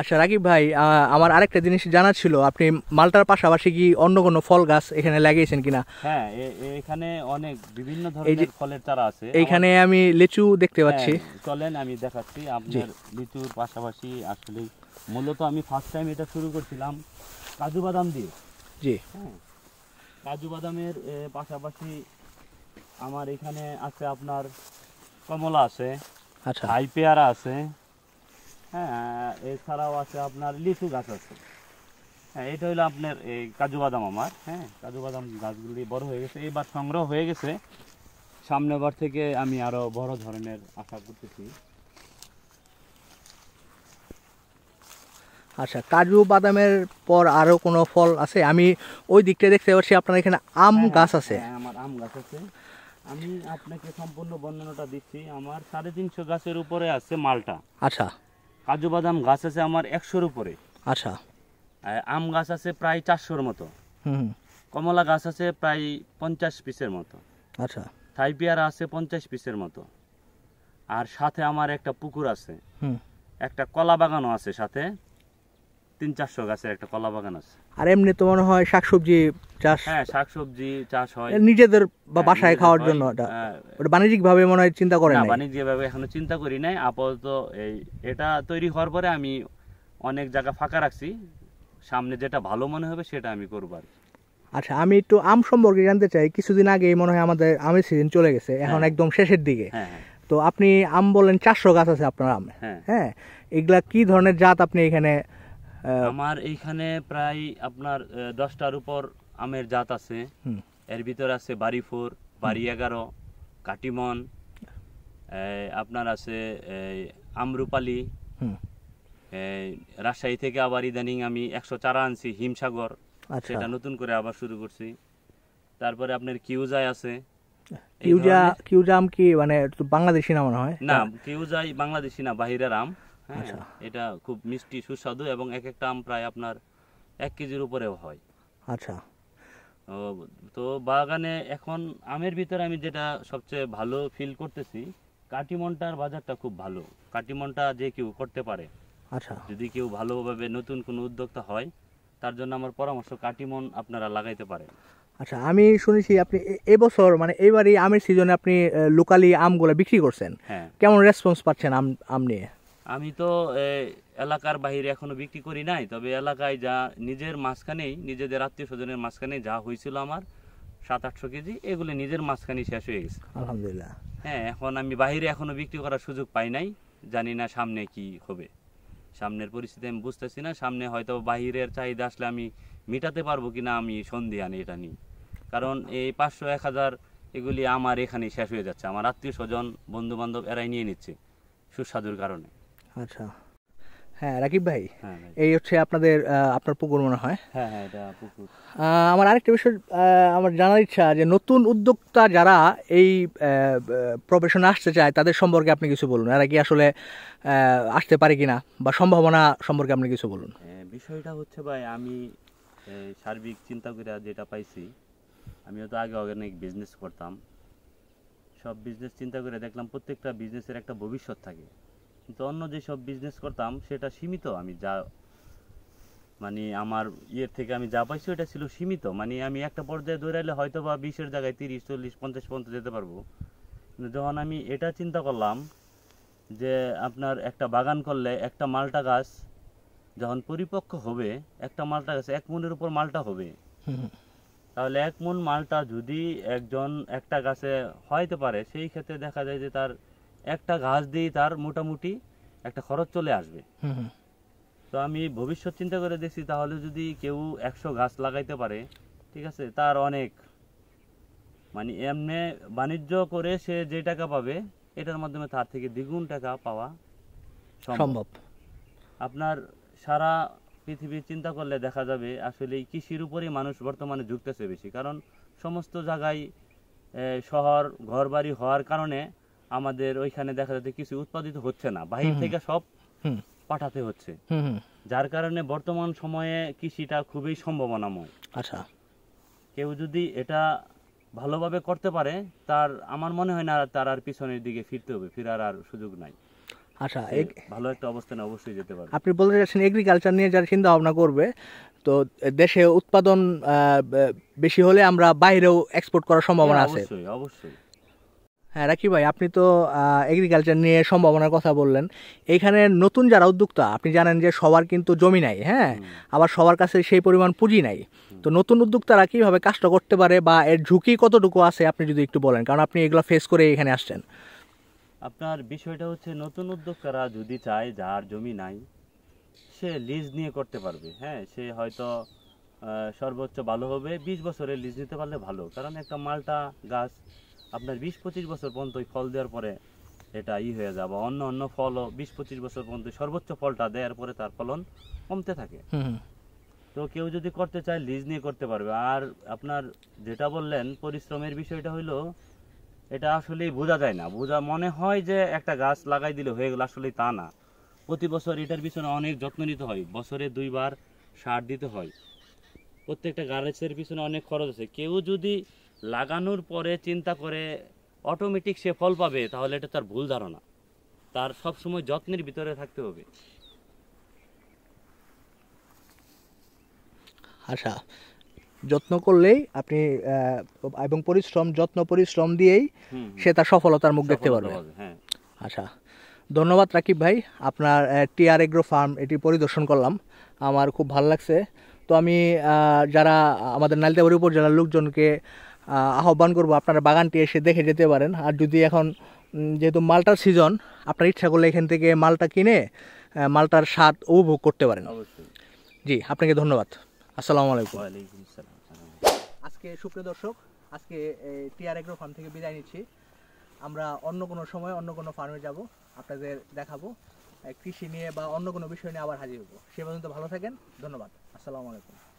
আচ্ছা রাকিব ভাই আমার আরেকটা জিনিস জানা ছিল আপনি মালটার পাশাপাশি কি অন্য কোনো ফল গাছ এখানে লাগিয়েছেন কিনা হ্যাঁ এখানে অনেক বিভিন্ন ধরনের ফলের চারা আছে এখানে আমি লিচু দেখতে হ্যাঁ, পাচ্ছি চলেন আমি দেখাচ্ছি আপনার লিচুর পাশাপাশি আসলে মূলত আমি ফার্স্ট টাইম এটা শুরু করছিলাম কাজু বাদাম দিয়ে জি হ্যাঁ কাজু বাদামের পাশাপাশি আমার এখানে আছে আপনার কমলা আছে আচ্ছা হাই পেয়ারা আছে হ্যাঁ এছাড়াও আছে আপনার লিচু গাছ আছে হ্যাঁ এটা হলো আপনার এই কাজু বাদাম আমার হ্যাঁ কাজু বাদাম গাছগুলি বড় হয়ে গেছে এইবার সংগ্রহ হয়ে গেছে সামনেবার থেকে আমি আরও বড় ধরনের আশা করতেছি আচ্ছা কাজু বাদামের পর আরও কোনো ফল আছে আমি ওই দিকটা দেখতে পাচ্ছি আপনার এখানে আম হ্যাঁ, গাছ আছে হ্যাঁ, আমার আম গাছ আছে আমি আপনাকে সম্পূর্ণ বর্ণনাটা দিচ্ছি আমার সাড়ে তিনশো গাছের উপরে আছে মালটা আচ্ছা কাজু বাদাম গাছ আছে আমার একশোর উপরে আচ্ছা আম গাছ আছে প্রায় চারশোর মতো কমলা গাছ আছে প্রায় পঞ্চাশ পিসের মতো আচ্ছা থাই পেয়ারা আছে পঞ্চাশ পিসের মতো আর সাথে আমার একটা পুকুর আছে একটা কলা বাগানও আছে সাথে তিন চারশো গাছের একটা কলা বাগান আছে আর এমনি তো মনে হয় শাকসবজি চাষ হ্যাঁ শাকসবজি চাষ হয় নিজেদের বা হ্যাঁ, বাসায় খাওয়ার জন্য এটা হ্যাঁ। ওটা বাণিজ্যিক ভাবে মনে হয় চিন্তা করেন না বাণিজ্যিক ভাবে এখনো চিন্তা করি নাই আপাতত এই এটা তৈরি হওয়ার পরে আমি অনেক জায়গা ফাঁকা রাখছি সামনে যেটা ভালো মনে হবে সেটা আমি করবো আর আচ্ছা আমি একটু আম সম্পর্কে জানতে চাই কিছুদিন আগে মনে হয় আমাদের আমের সিজন চলে গেছে হ্যাঁ। এখন একদম শেষের দিকে তো আপনি আম বলেন চারশো গাছ আছে আপনার আম হ্যাঁ এগুলা কি ধরনের জাত আপনি এখানে আমার এইখানে প্রায় আপনার দশটার উপর আমের জাত আছে এর ভিতর আছে বাড়িফোর বাড়ি এগারো কাটিমন আপনার আছে আমরুপালি রাজশাহী থেকে আবার ইদানিং আমি একশো চারা আনছি হিমসাগর আচ্ছা। সেটা নতুন করে আবার শুরু করছি তারপরে আপনার কিউজাই আছে কিউজা কিউজা আম কি মানে বাংলাদেশি না মনে হয় না কিউজাই বাংলাদেশি না বাহিরের আম হ্যাঁ, আচ্ছা। এটা খুব মিষ্টি সুস্বাদু এবং এক একটা আম প্রায় আপনার এক কেজির উপরেও হয় আচ্ছা তো বাগানে এখন আমের ভিতরে আমি যেটা সবচেয়ে ভালো ফিল করতেছি কাটিমনটার বাজারটা খুব ভালো কাটিমনটা যে কেউ করতে পারে আচ্ছা যদি কেউ ভালোভাবে নতুন কোনো উদ্যোক্তা হয় তার জন্য আমার পরামর্শ কাটিমন আপনারা লাগাইতে পারেন আচ্ছা আমি শুনেছি আপনি এবছর মানে এইবারই আমের সিজনে আপনি লোকালি আমগুলো বিক্রি করছেন হ্যাঁ। কেমন রেসপন্স পাচ্ছেন আম আম নিয়ে আমি তো এলাকার বাহিরে এখনো বিক্রি করি নাই তবে এলাকায় যা নিজের মাঝখানেই নিজেদের আত্মীয় স্বজনের মাঝখানে যা হয়েছিল আমার সাত আটশো কেজি এগুলো নিজের মাঝখানেই শেষ হয়ে গেছে আলহামদুলিল্লাহ হ্যাঁ এখন আমি বাহিরে এখনো বিক্রি করার সুযোগ পাই নাই জানি না সামনে কি হবে সামনের পরিস্থিতি আমি বুঝতেছি না সামনে হয়তো বাহিরের চাহিদা আসলে আমি মেটাতে পারবো কি না আমি আনি এটা নিই কারণ এই পাঁচশো এক হাজার এগুলি আমার এখানেই শেষ হয়ে যাচ্ছে আমার আত্মীয় স্বজন বন্ধু বান্ধব এরাই নিয়ে নিচ্ছে সুস্বাদুর কারণে আচ্ছা হ্যাঁ রাকিব ভাই হ্যাঁ, এই হচ্ছে আপনাদের আপনার পুকুর মনে হয় হ্যাঁ, হ্যাঁ, আমার আরেকটা বিষয় আমার জানার ইচ্ছা যে নতুন উদ্যোক্তা যারা এই প্রফেশনে আসতে চায় তাদের সম্পর্কে আপনি কিছু বলুন এরা কি আসলে আসতে পারে কিনা বা সম্ভাবনা সম্পর্কে আপনি কিছু বলুন বিষয়টা হচ্ছে ভাই আমি সার্বিক চিন্তা করে যেটা পাইছি আমি হয়তো আগে অর্গানিক বিজনেস করতাম সব বিজনেস চিন্তা করে দেখলাম প্রত্যেকটা বিজনেসের একটা ভবিষ্যৎ থাকে কিন্তু অন্য যেসব বিজনেস করতাম সেটা সীমিত আমি যা মানে আমার ইয়ের থেকে আমি যা পাইছি ওটা ছিল সীমিত মানে আমি একটা পর্যায়ে দৌড়াইলে হয়তো বা বিশের জায়গায় তিরিশ চল্লিশ পঞ্চাশ পর্যন্ত যেতে পারবো যখন আমি এটা চিন্তা করলাম যে আপনার একটা বাগান করলে একটা মালটা গাছ যখন পরিপক্ক হবে একটা মালটা গাছ এক মনের উপর মালটা হবে তাহলে এক মন মালটা যদি একজন একটা গাছে হয়তে পারে সেই ক্ষেত্রে দেখা যায় যে তার একটা গাছ দিয়ে তার মোটামুটি একটা খরচ চলে আসবে তো আমি ভবিষ্যৎ চিন্তা করে দেখছি তাহলে যদি কেউ একশো গাছ লাগাইতে পারে ঠিক আছে তার অনেক মানে এমনি বাণিজ্য করে সে যে টাকা পাবে এটার মাধ্যমে তার থেকে দ্বিগুণ টাকা পাওয়া সম্ভব আপনার সারা পৃথিবী চিন্তা করলে দেখা যাবে আসলে কৃষির উপরেই মানুষ বর্তমানে ঝুঁকতেছে বেশি কারণ সমস্ত জায়গায় শহর ঘরবাড়ি হওয়ার কারণে আমাদের ওইখানে দেখা যাচ্ছে কিছু উৎপাদিত হচ্ছে না বাহির থেকে সব পাঠাতে হচ্ছে যার কারণে বর্তমান সময়ে কৃষিটা খুবই সম্ভাবনাময় আচ্ছা কেউ যদি এটা ভালোভাবে করতে পারে তার আমার মনে হয় না তার আর পিছনের দিকে ফিরতে হবে ফেরার আর সুযোগ নাই আচ্ছা ভালো একটা অবস্থানে অবশ্যই যেতে পারবে আপনি বলতে চাচ্ছেন এগ্রিকালচার নিয়ে যারা চিন্তা ভাবনা করবে তো দেশে উৎপাদন বেশি হলে আমরা বাইরেও এক্সপোর্ট করার সম্ভাবনা আছে অবশ্যই অবশ্যই হ্যাঁ রাকি ভাই আপনি তো এগ্রিকালচার নিয়ে সম্ভাবনার কথা বললেন এখানে নতুন যারা উদ্যোক্তা আপনি জানেন যে সবার কিন্তু জমি নাই হ্যাঁ আবার সবার কাছে সেই পরিমাণ পুঁজি নাই তো নতুন উদ্যোক্তারা কীভাবে কাজটা করতে পারে বা এর ঝুঁকি কতটুকু আছে আপনি যদি একটু বলেন কারণ আপনি এগুলো ফেস করে এখানে আসছেন আপনার বিষয়টা হচ্ছে নতুন উদ্যোক্তারা যদি চায় যার জমি নাই সে লিজ নিয়ে করতে পারবে হ্যাঁ সে হয়তো সর্বোচ্চ ভালো হবে বিশ বছরের লিজ নিতে পারলে ভালো কারণ একটা মালটা গাছ আপনার বিশ পঁচিশ বছর পর্যন্ত ফল দেওয়ার পরে এটা ই হয়ে যাবে অন্য অন্য ফলও বিশ পঁচিশ বছর পর্যন্ত সর্বোচ্চ ফলটা দেওয়ার পরে তার ফলন কমতে থাকে তো কেউ যদি করতে চায় লিজ নিয়ে করতে পারবে আর আপনার যেটা বললেন পরিশ্রমের বিষয়টা হইলো এটা আসলেই বোঝা যায় না বোঝা মনে হয় যে একটা গাছ লাগাই দিলে হয়ে গেল আসলে তা না প্রতি বছর এটার পিছনে অনেক যত্ন নিতে হয় বছরে দুইবার সার দিতে হয় প্রত্যেকটা গাছের পিছনে অনেক খরচ আছে কেউ যদি লাগানোর পরে চিন্তা করে অটোমেটিক সে ফল পাবে তাহলে এটা তার ভুল ধারণা তার সবসময় যত্নের ভিতরে থাকতে হবে আশা যত্ন করলেই আপনি এবং পরিশ্রম যত্ন পরিশ্রম দিয়েই সে তার সফলতার মুখ দেখতে পারবে হ্যাঁ। আশা ধন্যবাদ রাকিব ভাই আপনার টিআর এগ্রো ফার্ম এটি পরিদর্শন করলাম আমার খুব ভালো লাগছে তো আমি যারা আমাদের নালিতাবাড়ি উপজেলার লোকজনকে আহ্বান করব আপনারা বাগানটি এসে দেখে যেতে পারেন আর যদি এখন যেহেতু মালটার সিজন আপনার ইচ্ছা করলে এখান থেকে মালটা কিনে মালটার স্বাদ উপভোগ করতে পারেন জি আপনাকে ধন্যবাদ আসসালামু আলাইকুম আজকে সুপ্রিয় দর্শক আজকে টিআর এগ্রো ফার্ম থেকে বিদায় নিচ্ছি আমরা অন্য কোনো সময় অন্য কোনো ফার্মে যাব আপনাদের দেখাবো কৃষি নিয়ে বা অন্য কোনো বিষয় নিয়ে আবার হাজির হবো সে পর্যন্ত ভালো থাকেন ধন্যবাদ আসসালামু আলাইকুম